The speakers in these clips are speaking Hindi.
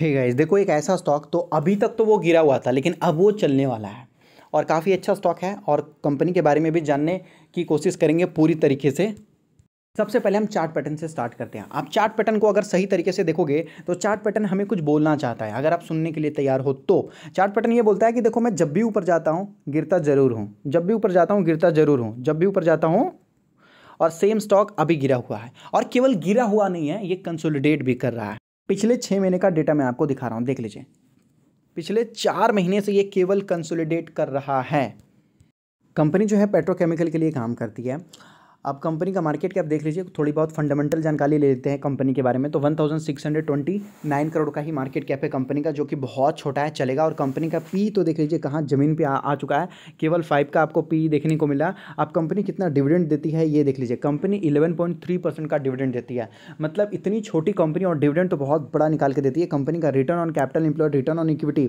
हे hey गाइस देखो एक ऐसा स्टॉक तो अभी तक तो वो गिरा हुआ था लेकिन अब वो चलने वाला है और काफ़ी अच्छा स्टॉक है और कंपनी के बारे में भी जानने की कोशिश करेंगे पूरी तरीके से सबसे पहले हम चार्ट पैटर्न से स्टार्ट करते हैं आप चार्ट पैटर्न को अगर सही तरीके से देखोगे तो चार्ट पैटर्न हमें कुछ बोलना चाहता है अगर आप सुनने के लिए तैयार हो तो चार्ट पैटर्न ये बोलता है कि देखो मैं जब भी ऊपर जाता हूँ गिरता ज़रूर हूँ जब भी ऊपर जाता हूँ गिरता ज़रूर हूँ जब भी ऊपर जाता हूँ और सेम स्टॉक अभी गिरा हुआ है और केवल गिरा हुआ नहीं है ये कंसोलिडेट भी कर रहा है पिछले छः महीने का डेटा मैं आपको दिखा रहा हूँ देख लीजिए पिछले चार महीने से ये केवल कंसोलिडेट कर रहा है कंपनी जो है पेट्रोकेमिकल के लिए काम करती है आप कंपनी का मार्केट कैप देख लीजिए थोड़ी बहुत फंडामेंटल जानकारी ले लेते हैं कंपनी के बारे में तो 1629 करोड़ का ही मार्केट कैप है कंपनी का जो कि बहुत छोटा है चलेगा और कंपनी का पी तो देख लीजिए कहाँ ज़मीन पे आ, आ चुका है केवल फाइव का आपको पी देखने को मिला अब कंपनी कितना डिविडेंड देती है ये देख लीजिए कंपनी इलेवन का डिविडेंड देती है मतलब इतनी छोटी कंपनी और डिविडेंड तो बहुत बड़ा निकाल के देती है कंपनी का return on capital employed return on equity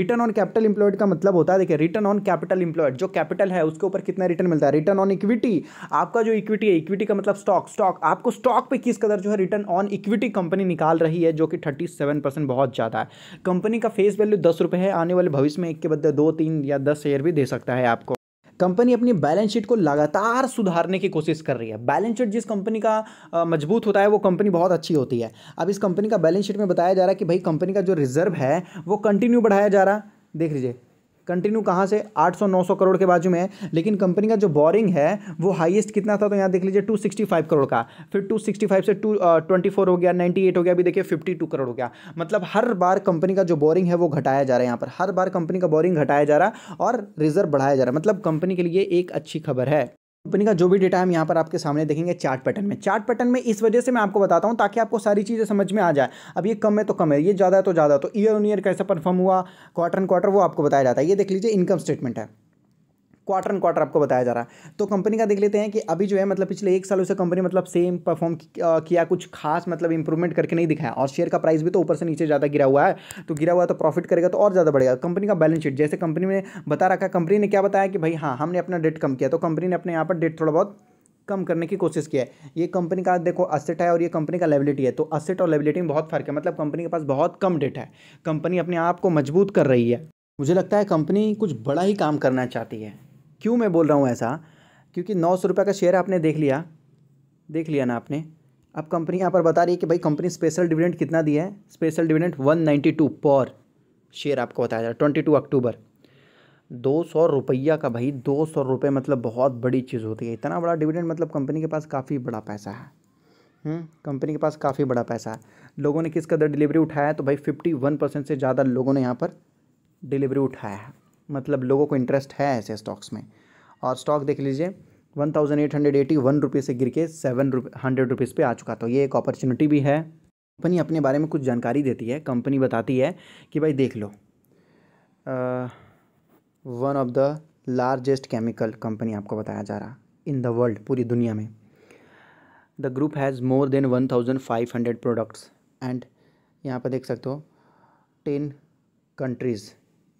return on capital employed का मतलब होता है देखिए रिटर्न ऑन कैपिटल इंप्लॉयड जो कैपिटल है उसके ऊपर कितना रिटर्न मिलता है रिटर्न ऑन इक्विटी आपका जो जो इक्विटी है इक्विटी का मतलब स्टॉक स्टॉक आपको स्टॉक पे किस कदर जो है रिटर्न ऑन इक्विटी कंपनी निकाल रही है जो कि थर्टी सेवन परसेंट बहुत ज़्यादा है कंपनी का फेस वैल्यू दस रुपये है आने वाले भविष्य में एक के बदले दो तीन या दस शेयर भी दे सकता है आपको कंपनी अपनी बैलेंस शीट को लगातार सुधारने की कोशिश कर रही है बैलेंस शीट जिस कंपनी का मजबूत होता है वो कंपनी बहुत अच्छी होती है अब इस कंपनी का बैलेंस शीट में बताया जा रहा है कि भाई कंपनी का जो रिजर्व है वो कंटिन्यू बढ़ाया जा रहा देख लीजिए कंटिन्यू कहाँ से 800-900 करोड़ के बाजू में है लेकिन कंपनी का जो बोरिंग है वो हाईएस्ट कितना था तो यहाँ देख लीजिए 265 करोड़ का फिर 265 से टू ट्वेंटी फोर हो गया 98 हो गया अभी देखिए 52 करोड़ हो गया मतलब हर बार कंपनी का जो बोरिंग है वो घटाया जा रहा है यहाँ पर हर बार कंपनी का बोरिंग घटाया जा रहा और रिजर्व बढ़ाया जा रहा है मतलब कंपनी के लिए एक अच्छी खबर है कंपनी का जो भी डेटा हम यहाँ पर आपके सामने देखेंगे चार्ट पैटर्न में चार्ट पैटर्न में इस वजह से मैं आपको बताता हूँ ताकि आपको सारी चीज़ें समझ में आ जाए अब ये कम है तो कम है ये ज़्यादा है तो ज़्यादा तो ईयर ऑन ईयर कैसे परफॉर्म हुआ क्वार्टर एंड क्वार्टर वो आपको बताया जाता है ये देख लीजिए इनकम स्टेटमेंट है क्वार्टर एंड क्वार्टर आपको बताया जा रहा है तो कंपनी का देख लेते हैं कि अभी जो है मतलब पिछले एक सालों से कंपनी मतलब सेम परफॉर्म किया कुछ खास मतलब इंप्रूवमेंट करके नहीं दिखाया और शेयर का प्राइस भी तो ऊपर से नीचे ज़्यादा गिरा हुआ है तो गिरा हुआ तो प्रॉफिट करेगा तो और ज़्यादा बढ़ेगा कंपनी का बैलेंस शीट जैसे कंपनी ने बता रखा कंपनी ने क्या बताया कि भाई हाँ हमने अपना डेट कम किया तो कंपनी ने अपने यहाँ पर डेट थोड़ा बहुत कम करने की कोशिश की है ये कंपनी का देखो असेट है और ये कंपनी का लेबिलिटी है तो असेट और लेबिलिटी में बहुत फर्क है मतलब कंपनी के पास बहुत कम डेट है कंपनी अपने आप को मजबूत कर रही है मुझे लगता है कंपनी कुछ बड़ा ही काम करना चाहती है क्यों मैं बोल रहा हूँ ऐसा क्योंकि नौ सौ रुपये का शेयर आपने देख लिया देख लिया ना आपने अब कंपनी यहाँ पर बता रही है कि भाई कंपनी स्पेशल डिविडेंड कितना दिया है special dividend one ninety two per share आपको बताया जा रहा है ट्वेंटी टू अक्टूबर दो सौ रुपया का भाई दो सौ रुपये मतलब बहुत बड़ी चीज़ होती है इतना बड़ा डिविडेंड मतलब कंपनी के पास काफ़ी बड़ा पैसा है कंपनी हम्म, के पास काफ़ी बड़ा पैसा है लोगों ने किस कदर डिलीवरी उठाया तो भाई फिफ्टी वन परसेंट से ज़्यादा लोगों ने यहाँ पर डिलीवरी उठाया है मतलब लोगों को इंटरेस्ट है ऐसे स्टॉक्स में और स्टॉक देख लीजिए one thousand eight hundred eighty one rupees से गिर के सेवन रुप हंड्रेड रुपीज़ पर आ चुका तो ये एक अपॉर्चुनिटी भी है कंपनी अपने बारे में कुछ जानकारी देती है कंपनी बताती है कि भाई देख लो one of the largest chemical company आपको बताया जा रहा इन द वर्ल्ड पूरी दुनिया में the group has more than one thousand five hundred products and यहाँ पर देख सकते हो ten countries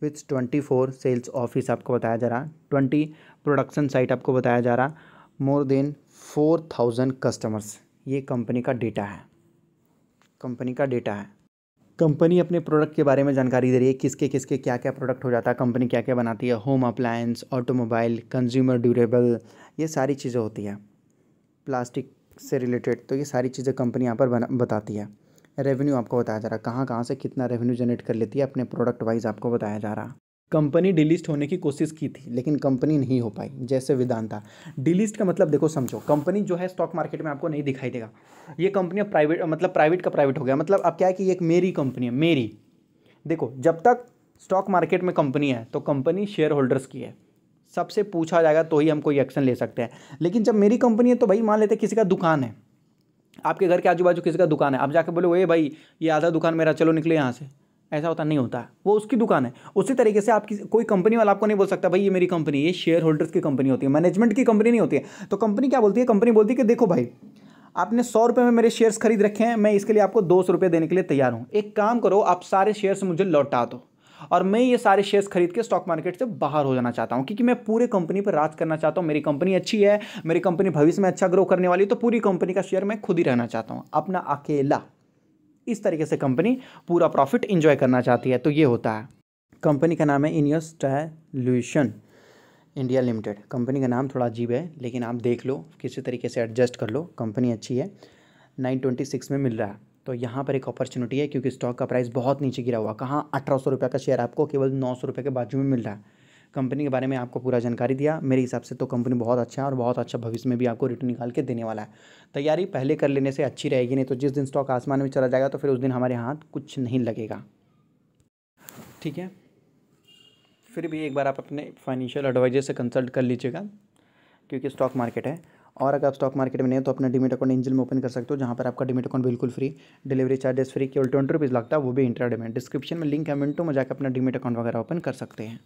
with twenty four sales office आपको बताया जा रहा ट्वेंटी प्रोडक्शन साइट आपको बताया जा रहा more than four thousand customers ये कंपनी का डेटा है कंपनी का डेटा है कंपनी अपने प्रोडक्ट के बारे में जानकारी दे रही है किसके किसके क्या क्या प्रोडक्ट हो जाता है कंपनी क्या क्या बनाती है home appliance automobile consumer durable ये सारी चीज़ें होती है प्लास्टिक से रिलेटेड तो ये सारी चीज़ें कंपनी यहाँ पर बना बताती है रेवेन्यू आपको बताया जा रहा है कहाँ कहाँ से कितना रेवेन्यू जनरेट कर लेती है अपने प्रोडक्ट वाइज आपको बताया जा रहा कंपनी डिलिस्ट होने की कोशिश की थी लेकिन कंपनी नहीं हो पाई जैसे वेदांता डिलिस्ट का मतलब देखो समझो कंपनी जो है स्टॉक मार्केट में आपको नहीं दिखाई देगा ये कंपनी प्राइवेट मतलब प्राइवेट का प्राइवेट हो गया मतलब अब क्या है कि एक मेरी कंपनी है मेरी देखो जब तक स्टॉक मार्केट में कंपनी है तो कंपनी शेयर होल्डर्स की है सबसे पूछा जाएगा तो ही हम कोई एक्शन ले सकते हैं लेकिन जब मेरी कंपनी है तो भाई मान लेते किसी का दुकान है आपके घर के आजू बाजू किसी का दुकान है आप जाके बोलो ये भाई ये आधा दुकान मेरा चलो निकले यहाँ से ऐसा होता नहीं होता वो उसकी दुकान है उसी तरीके से आपकी कोई कंपनी वाला आपको नहीं बोल सकता भाई ये मेरी कंपनी ये शेयर होल्डर्स की कंपनी होती है मैनेजमेंट की कंपनी नहीं होती है तो कंपनी क्या बोलती है कंपनी बोलती है कि देखो भाई आपने सौ रुपये में मेरे शेयर्स खरीद रखे हैं मैं इसके लिए आपको दो सौ रुपये देने के लिए तैयार हूँ एक काम करो आप सारे शेयर्स मुझे लौटा दो और मैं ये सारे शेयर्स खरीद के स्टॉक मार्केट से बाहर हो जाना चाहता हूँ क्योंकि मैं पूरे कंपनी पर राज करना चाहता हूँ मेरी कंपनी अच्छी है मेरी कंपनी भविष्य में अच्छा ग्रो करने वाली तो पूरी कंपनी का शेयर मैं खुद ही रहना चाहता हूँ अपना अकेला इस तरीके से कंपनी पूरा प्रॉफिट इंजॉय करना चाहती है तो ये होता है कंपनी का नाम है इनियोस्टैल्यूशन इंडिया लिमिटेड कंपनी का नाम थोड़ा अजीब है लेकिन आप देख लो किसी तरीके से एडजस्ट कर लो कंपनी अच्छी है नाइन ट्वेंटी सिक्स में मिल रहा है तो यहाँ पर एक अपॉर्चुनिटी है क्योंकि स्टॉक का प्राइस बहुत नीचे गिरा हुआ कहाँ अठारह सौ रुपये का शेयर आपको केवल नौ सौ रुपये के बाजू में मिल रहा है कंपनी के बारे में आपको पूरा जानकारी दिया मेरे हिसाब से तो कंपनी बहुत अच्छा है और बहुत अच्छा भविष्य में भी आपको रिटर्न निकाल के देने वाला है तैयारी पहले कर लेने से अच्छी रहेगी नहीं तो जिस दिन स्टॉक आसमान में चला जाएगा तो फिर उस दिन हमारे हाथ कुछ नहीं लगेगा ठीक है फिर भी एक बार आप अपने फाइनेंशियल एडवाइजर से कंसल्ट कर लीजिएगा क्योंकि स्टॉक मार्केट है और अगर आप स्टॉक मार्केट में नहीं हो तो अपना डिमिट अकाउंट इंजिल में ओपन कर सकते हो जहाँ पर आपका डिमिट अकाउंट बिल्कुल फ्री डिलीवरी चार्जेस फ्री केवल ट्वेंटी रुपीज़ लगता है वो भी इंटरडे में डिस्क्रिप्शन में लिंक है मिनटों में जाकर अपना डिमिट अकाउंट वगैरह ओपन कर सकते हैं